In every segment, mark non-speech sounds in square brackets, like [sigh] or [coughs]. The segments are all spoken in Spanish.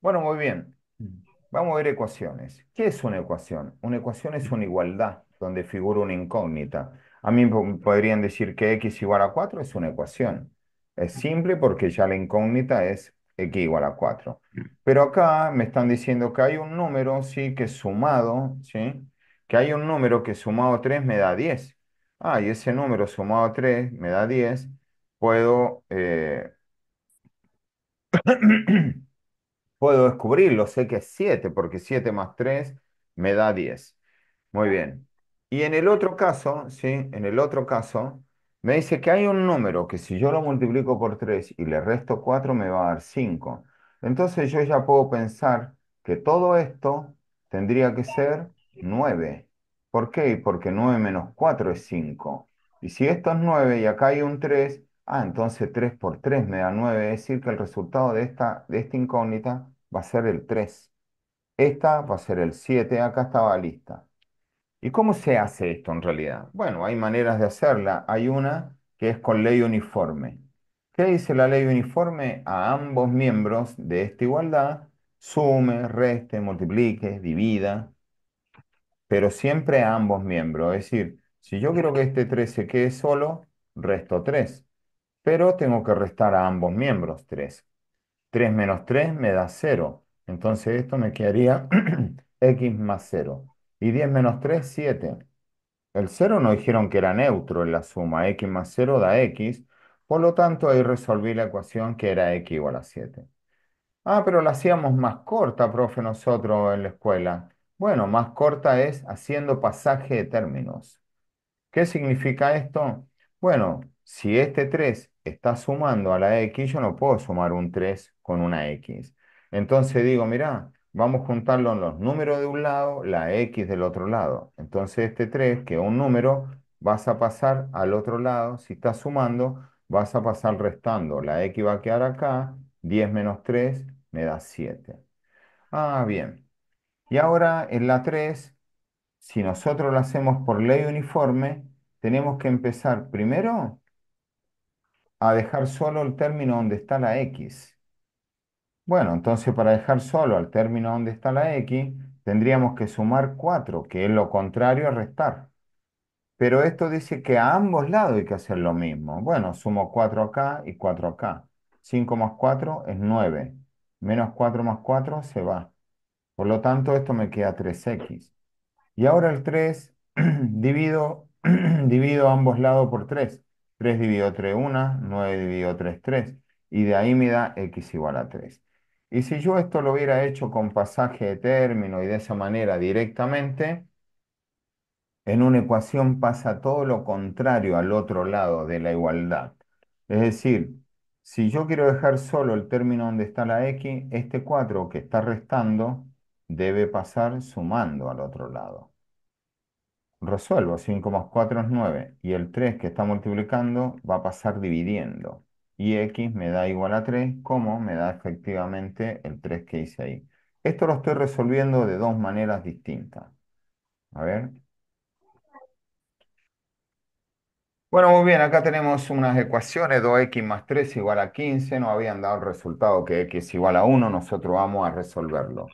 Bueno, muy bien. Mm. Vamos a ver ecuaciones. ¿Qué es una ecuación? Una ecuación es una igualdad donde figura una incógnita. A mí podrían decir que x igual a 4 es una ecuación. Es simple porque ya la incógnita es x igual a 4. Mm. Pero acá me están diciendo que hay un número, sí, que sumado, sí, que hay un número que sumado 3 me da 10. Ah, y ese número sumado 3 me da 10. Puedo... Eh, [clears throat] [coughs] puedo descubrirlo, sé que es 7, porque 7 más 3 me da 10. Muy bien. Y en el otro caso, ¿sí? En el otro caso, me dice que hay un número que si yo lo multiplico por 3 y le resto 4 me va a dar 5. Entonces yo ya puedo pensar que todo esto tendría que ser 9. ¿Por qué? Porque 9 menos 4 es 5. Y si esto es 9 y acá hay un 3, ah, entonces 3 por 3 me da 9. Es decir, que el resultado de esta, de esta incógnita va a ser el 3. Esta va a ser el 7, acá estaba lista. ¿Y cómo se hace esto en realidad? Bueno, hay maneras de hacerla. Hay una que es con ley uniforme. ¿Qué dice la ley uniforme? A ambos miembros de esta igualdad, sume, reste, multiplique, divida, pero siempre a ambos miembros. Es decir, si yo quiero que este 3 se quede solo, resto 3, pero tengo que restar a ambos miembros 3. 3 menos 3 me da 0. Entonces esto me quedaría [clears throat] x más 0. Y 10 menos 3, 7. El 0 nos dijeron que era neutro en la suma. X más 0 da x. Por lo tanto, ahí resolví la ecuación que era x igual a 7. Ah, pero la hacíamos más corta, profe, nosotros en la escuela. Bueno, más corta es haciendo pasaje de términos. ¿Qué significa esto? Bueno, si este 3 está sumando a la X, yo no puedo sumar un 3 con una X. Entonces digo, mira, vamos a juntarlo en los números de un lado, la X del otro lado. Entonces este 3, que es un número, vas a pasar al otro lado, si estás sumando, vas a pasar restando. La X va a quedar acá, 10 menos 3 me da 7. Ah, bien. Y ahora en la 3, si nosotros lo hacemos por ley uniforme, tenemos que empezar primero a dejar solo el término donde está la X. Bueno, entonces para dejar solo al término donde está la X, tendríamos que sumar 4, que es lo contrario a restar. Pero esto dice que a ambos lados hay que hacer lo mismo. Bueno, sumo 4 acá y 4 acá. 5 más 4 es 9. Menos 4 más 4 se va. Por lo tanto, esto me queda 3x. Y ahora el 3 [clears throat] [clears throat] divido ambos lados por 3. 3 dividido 3, 1, 9 dividido 3, 3. Y de ahí me da x igual a 3. Y si yo esto lo hubiera hecho con pasaje de término y de esa manera directamente, en una ecuación pasa todo lo contrario al otro lado de la igualdad. Es decir, si yo quiero dejar solo el término donde está la x, este 4 que está restando debe pasar sumando al otro lado. Resuelvo, 5 más 4 es 9 y el 3 que está multiplicando va a pasar dividiendo. Y x me da igual a 3 como me da efectivamente el 3 que hice ahí. Esto lo estoy resolviendo de dos maneras distintas. A ver. Bueno, muy bien, acá tenemos unas ecuaciones, 2x más 3 igual a 15, no habían dado el resultado que x igual a 1, nosotros vamos a resolverlo.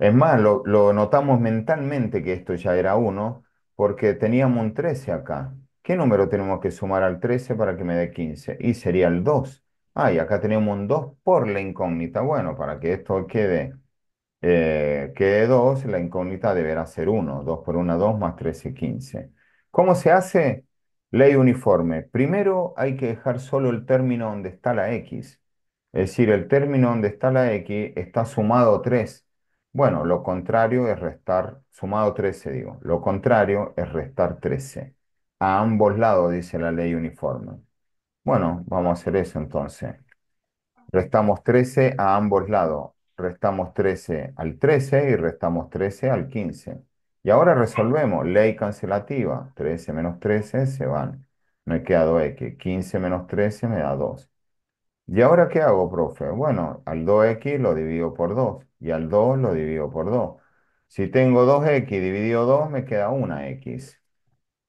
Es más, lo, lo notamos mentalmente que esto ya era 1, porque teníamos un 13 acá. ¿Qué número tenemos que sumar al 13 para que me dé 15? Y sería el 2. Ah, y acá tenemos un 2 por la incógnita. Bueno, para que esto quede, eh, quede 2, la incógnita deberá ser 1. 2 por 1, 2, más 13, 15. ¿Cómo se hace? Ley uniforme. Primero hay que dejar solo el término donde está la X. Es decir, el término donde está la X está sumado 3. Bueno, lo contrario es restar, sumado 13 digo, lo contrario es restar 13. A ambos lados dice la ley uniforme. Bueno, vamos a hacer eso entonces. Restamos 13 a ambos lados. Restamos 13 al 13 y restamos 13 al 15. Y ahora resolvemos. Ley cancelativa. 13 menos 13 se van. Me queda 2x. 15 menos 13 me da 2. ¿Y ahora qué hago, profe? Bueno, al 2x lo divido por 2 y al 2 lo divido por 2. Si tengo 2x dividido 2 me queda 1x.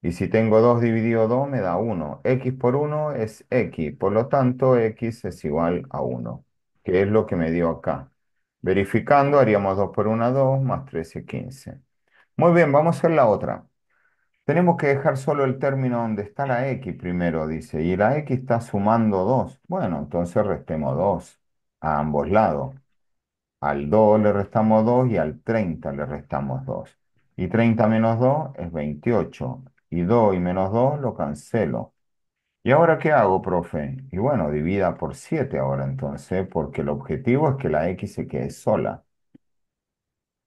Y si tengo 2 dividido 2 me da 1. x por 1 es x, por lo tanto x es igual a 1, que es lo que me dio acá. Verificando haríamos 2 por 1, 2, más 13, 15. Muy bien, vamos a hacer la otra. Tenemos que dejar solo el término donde está la x primero, dice, y la x está sumando 2. Bueno, entonces restemos 2 a ambos lados. Al 2 le restamos 2 y al 30 le restamos 2. Y 30 menos 2 es 28. Y 2 y menos 2 lo cancelo. ¿Y ahora qué hago, profe? Y bueno, divida por 7 ahora entonces, porque el objetivo es que la x se quede sola.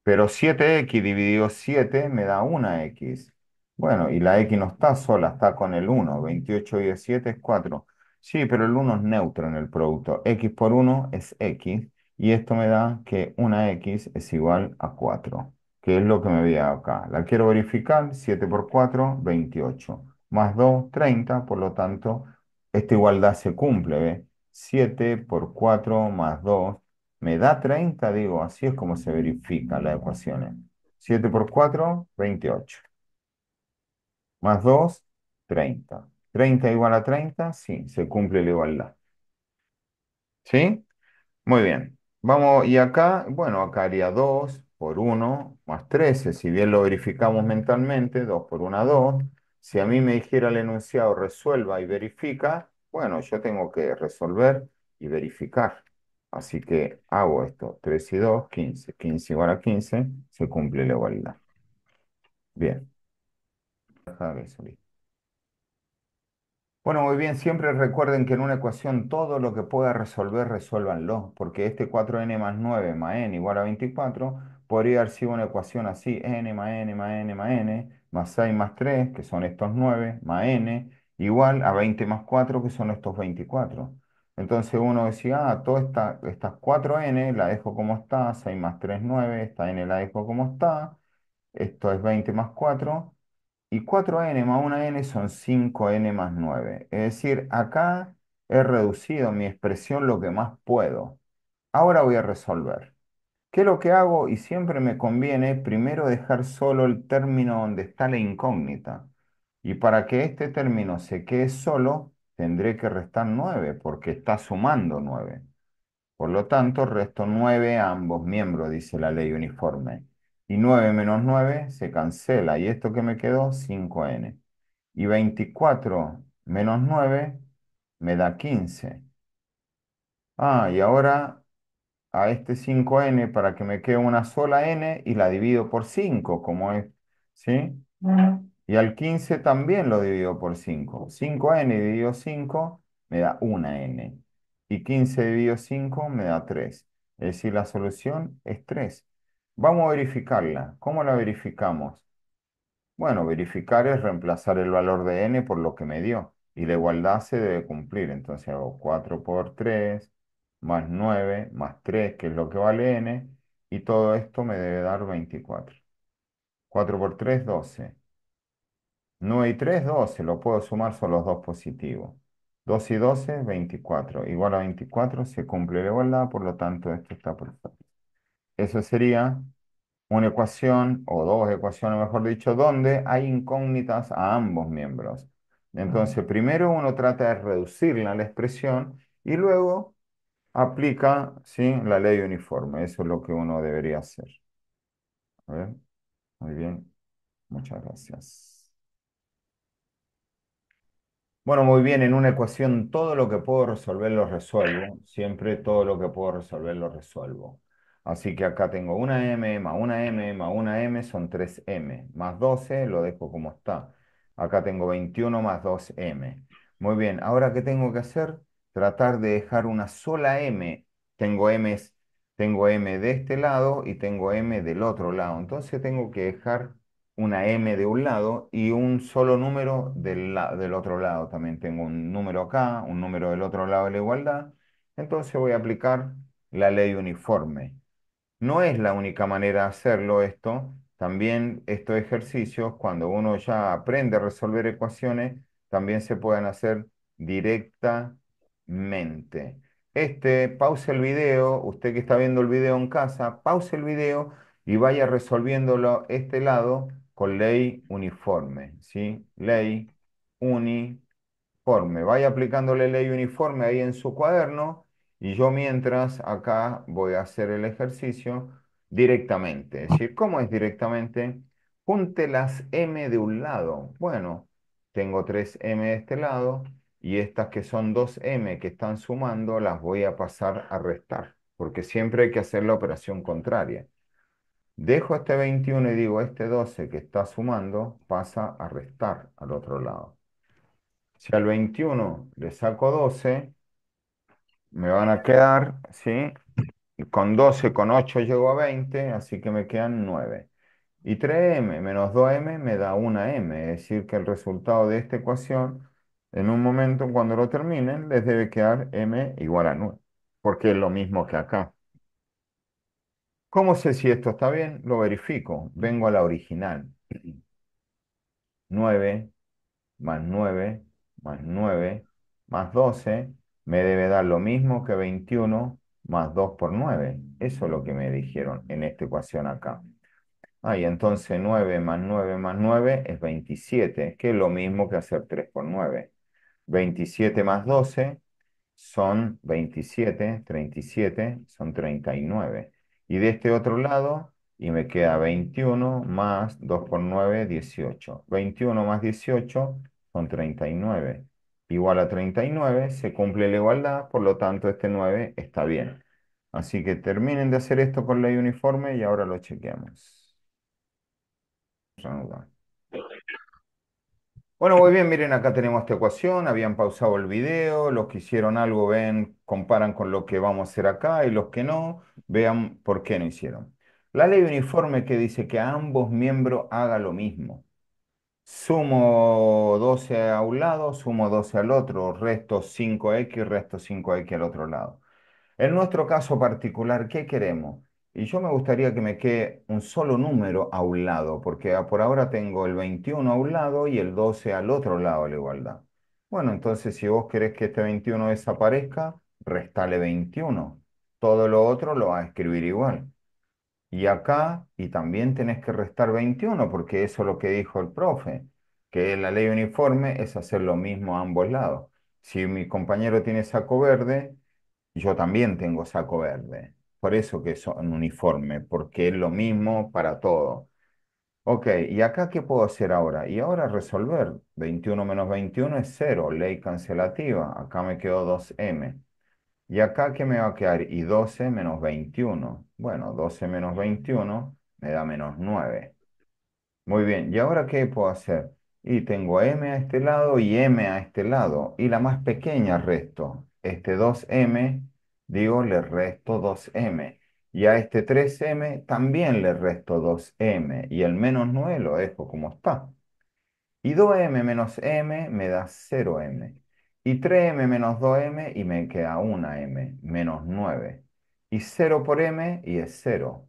Pero 7x dividido 7 me da una x Bueno, y la x no está sola, está con el 1. 28 y 7 es 4. Sí, pero el 1 es neutro en el producto. x por 1 es x. Y esto me da que una x es igual a 4, que es lo que me había acá. La quiero verificar, 7 por 4, 28, más 2, 30, por lo tanto, esta igualdad se cumple, ¿ve? 7 por 4 más 2 me da 30, digo, así es como se verifican las ecuaciones. 7 por 4, 28. Más 2, 30. 30 igual a 30, sí, se cumple la igualdad. ¿Sí? Muy bien. Vamos, y acá, bueno, acá haría 2 por 1 más 13. Si bien lo verificamos mentalmente, 2 por 1, 2. Si a mí me dijera el enunciado resuelva y verifica, bueno, yo tengo que resolver y verificar. Así que hago esto, 3 y 2, 15. 15 igual a 15, se cumple la igualdad. Bien. Deja de bueno, muy bien, siempre recuerden que en una ecuación todo lo que pueda resolver, resuélvanlo, porque este 4n más 9 más n igual a 24 podría haber sido una ecuación así, n más n más n más n, más 6 más 3, que son estos 9, más n, igual a 20 más 4, que son estos 24. Entonces uno decía, ah, todas estas 4n la dejo como está, 6 más 3, 9, esta n la dejo como está, esto es 20 más 4, y 4n más 1n son 5n más 9. Es decir, acá he reducido mi expresión lo que más puedo. Ahora voy a resolver. ¿Qué es lo que hago? Y siempre me conviene primero dejar solo el término donde está la incógnita. Y para que este término se quede solo, tendré que restar 9 porque está sumando 9. Por lo tanto, resto 9 a ambos miembros, dice la ley uniforme. Y 9 menos 9 se cancela. ¿Y esto que me quedó? 5n. Y 24 menos 9 me da 15. Ah, y ahora a este 5n para que me quede una sola n y la divido por 5, como es, ¿sí? Y al 15 también lo divido por 5. 5n dividido 5 me da una n Y 15 dividido 5 me da 3. Es decir, la solución es 3. Vamos a verificarla. ¿Cómo la verificamos? Bueno, verificar es reemplazar el valor de n por lo que me dio. Y la igualdad se debe cumplir. Entonces hago 4 por 3, más 9, más 3, que es lo que vale n. Y todo esto me debe dar 24. 4 por 3, 12. 9 y 3, 12. Lo puedo sumar, son los dos positivos. 2 y 12, 24. Igual a 24 se cumple la igualdad, por lo tanto esto está perfecto. Eso sería una ecuación o dos ecuaciones, mejor dicho, donde hay incógnitas a ambos miembros. Entonces, primero uno trata de reducirla a la expresión y luego aplica ¿sí? la ley uniforme. Eso es lo que uno debería hacer. Muy bien. Muchas gracias. Bueno, muy bien. En una ecuación todo lo que puedo resolver lo resuelvo. Siempre todo lo que puedo resolver lo resuelvo. Así que acá tengo una M, más una M, más una M, son 3M. Más 12, lo dejo como está. Acá tengo 21 más 2M. Muy bien, ahora ¿qué tengo que hacer? Tratar de dejar una sola M. Tengo M, tengo M de este lado y tengo M del otro lado. Entonces tengo que dejar una M de un lado y un solo número del, del otro lado. También tengo un número acá, un número del otro lado de la igualdad. Entonces voy a aplicar la ley uniforme. No es la única manera de hacerlo esto. También estos ejercicios, cuando uno ya aprende a resolver ecuaciones, también se pueden hacer directamente. Este, pause el video, usted que está viendo el video en casa, pause el video y vaya resolviéndolo este lado con ley uniforme, ¿sí? Ley uniforme. Vaya aplicándole ley uniforme ahí en su cuaderno y yo mientras acá voy a hacer el ejercicio directamente. Es decir, ¿cómo es directamente? Junte las M de un lado. Bueno, tengo 3M de este lado y estas que son 2M que están sumando las voy a pasar a restar, porque siempre hay que hacer la operación contraria. Dejo este 21 y digo, este 12 que está sumando pasa a restar al otro lado. Si al 21 le saco 12, me van a quedar, ¿sí? Con 12, con 8 llego a 20, así que me quedan 9. Y 3m menos 2m me da 1m, es decir, que el resultado de esta ecuación, en un momento cuando lo terminen, les debe quedar m igual a 9, porque es lo mismo que acá. ¿Cómo sé si esto está bien? Lo verifico. Vengo a la original. 9 más 9 más 9 más 12 me debe dar lo mismo que 21 más 2 por 9. Eso es lo que me dijeron en esta ecuación acá. Ah, y entonces 9 más 9 más 9 es 27, que es lo mismo que hacer 3 por 9. 27 más 12 son 27, 37 son 39. Y de este otro lado, y me queda 21 más 2 por 9, 18. 21 más 18 son 39 igual a 39, se cumple la igualdad, por lo tanto este 9 está bien. Así que terminen de hacer esto con ley uniforme y ahora lo chequeamos. Bueno, muy bien, miren, acá tenemos esta ecuación, habían pausado el video, los que hicieron algo ven, comparan con lo que vamos a hacer acá y los que no, vean por qué no hicieron. La ley uniforme que dice que ambos miembros hagan lo mismo. Sumo 12 a un lado, sumo 12 al otro, resto 5x, resto 5x al otro lado. En nuestro caso particular, ¿qué queremos? Y yo me gustaría que me quede un solo número a un lado, porque por ahora tengo el 21 a un lado y el 12 al otro lado de la igualdad. Bueno, entonces si vos querés que este 21 desaparezca, restale 21. Todo lo otro lo va a escribir igual y acá, y también tenés que restar 21, porque eso es lo que dijo el profe, que la ley uniforme es hacer lo mismo a ambos lados. Si mi compañero tiene saco verde, yo también tengo saco verde. Por eso que son uniforme, porque es lo mismo para todo. Ok, ¿y acá qué puedo hacer ahora? Y ahora resolver. 21 menos 21 es 0, ley cancelativa. Acá me quedó 2m. Y acá, ¿qué me va a quedar? Y 12 menos 21. Bueno, 12 menos 21 me da menos 9. Muy bien, ¿y ahora qué puedo hacer? Y tengo m a este lado y m a este lado. Y la más pequeña resto. Este 2m, digo, le resto 2m. Y a este 3m también le resto 2m. Y el menos 9 lo dejo como está. Y 2m menos m me da 0m. Y 3m menos 2m y me queda 1m menos 9. Y 0 por m y es 0.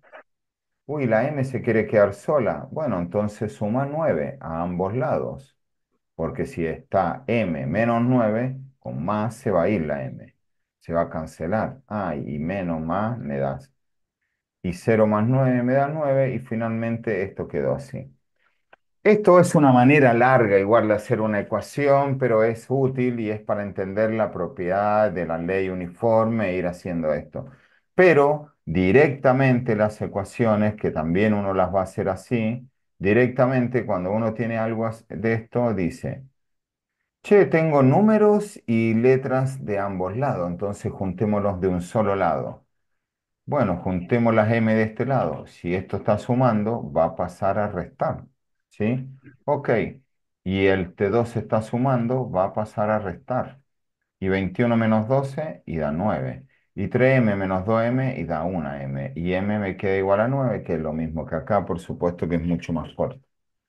Uy, la m se quiere quedar sola. Bueno, entonces suma 9 a ambos lados. Porque si está m menos 9, con más se va a ir la m. Se va a cancelar. Ah, y menos más me das. Y 0 más 9 me da 9 y finalmente esto quedó así. Esto es una manera larga igual de hacer una ecuación, pero es útil y es para entender la propiedad de la ley uniforme e ir haciendo esto. Pero directamente las ecuaciones, que también uno las va a hacer así, directamente cuando uno tiene algo de esto, dice, che, tengo números y letras de ambos lados, entonces juntémoslos de un solo lado. Bueno, juntemos las m de este lado. Si esto está sumando, va a pasar a restar. ¿sí? Ok, y el T2 se está sumando, va a pasar a restar. Y 21 menos 12 y da 9. Y 3m menos 2m y da 1m. Y m me queda igual a 9, que es lo mismo que acá, por supuesto que es mucho más fuerte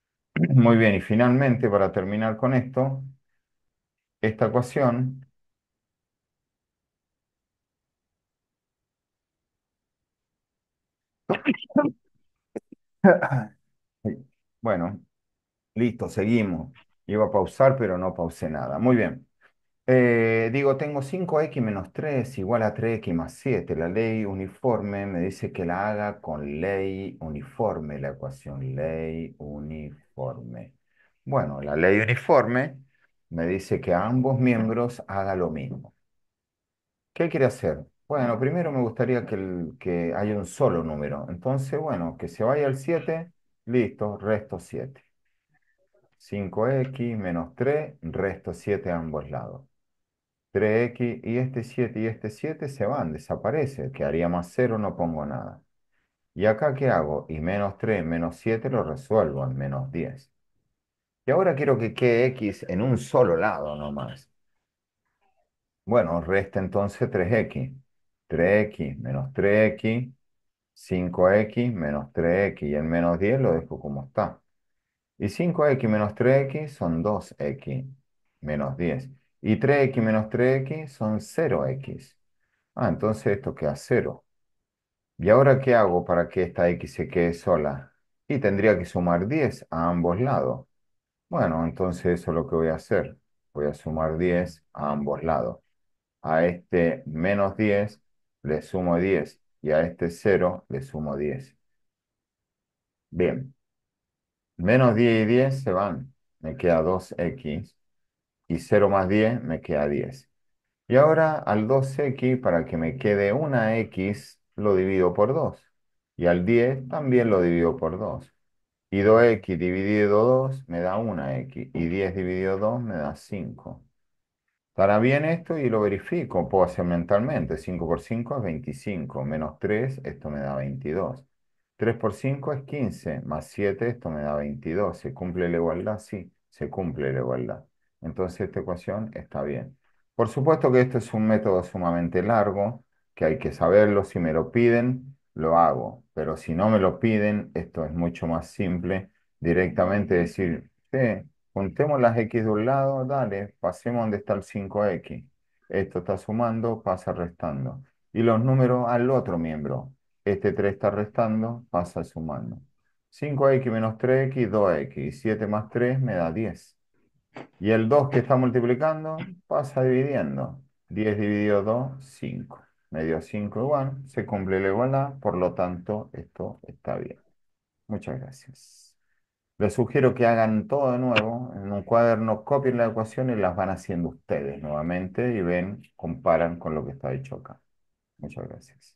[clears throat] Muy bien, y finalmente, para terminar con esto, esta ecuación... [coughs] [coughs] [coughs] Bueno, listo, seguimos. Iba a pausar, pero no pausé nada. Muy bien. Eh, digo, tengo 5x menos 3 igual a 3x más 7. La ley uniforme me dice que la haga con ley uniforme, la ecuación ley uniforme. Bueno, la ley uniforme me dice que ambos miembros haga lo mismo. ¿Qué quiere hacer? Bueno, primero me gustaría que, que haya un solo número. Entonces, bueno, que se vaya al 7 Listo, resto 7. 5x menos 3, resto 7 a ambos lados. 3x y este 7 y este 7 se van, desaparece. Quedaría más 0, no pongo nada. ¿Y acá qué hago? Y menos 3 menos 7 lo resuelvo en menos 10. Y ahora quiero que quede x en un solo lado nomás. Bueno, resta entonces 3x. 3x menos 3x 5x menos 3x y el menos 10 lo dejo como está. Y 5x menos 3x son 2x menos 10. Y 3x menos 3x son 0x. Ah, entonces esto queda 0. ¿Y ahora qué hago para que esta x se quede sola? Y tendría que sumar 10 a ambos lados. Bueno, entonces eso es lo que voy a hacer. Voy a sumar 10 a ambos lados. A este menos 10 le sumo 10 y a este 0 le sumo 10. Bien, menos 10 y 10 se van, me queda 2x y 0 más 10 me queda 10. Y ahora al 2x para que me quede una x lo divido por 2 y al 10 también lo divido por 2. Y 2x dividido 2 me da 1x y 10 dividido 2 me da 5. ¿Estará bien esto? Y lo verifico. Puedo hacer mentalmente. 5 por 5 es 25. Menos 3, esto me da 22. 3 por 5 es 15. Más 7, esto me da 22. ¿Se cumple la igualdad? Sí, se cumple la igualdad. Entonces esta ecuación está bien. Por supuesto que esto es un método sumamente largo, que hay que saberlo. Si me lo piden, lo hago. Pero si no me lo piden, esto es mucho más simple. Directamente decir, sí, Juntemos las x de un lado, dale, pasemos donde está el 5x. Esto está sumando, pasa restando. Y los números al otro miembro. Este 3 está restando, pasa sumando. 5x menos 3x, 2x. 7 más 3 me da 10. Y el 2 que está multiplicando pasa dividiendo. 10 dividido 2, 5. Me dio 5 igual, se cumple la igualdad, por lo tanto esto está bien. Muchas gracias. Les sugiero que hagan todo de nuevo en un cuaderno, copien la ecuación y las van haciendo ustedes nuevamente y ven, comparan con lo que está hecho acá. Muchas gracias.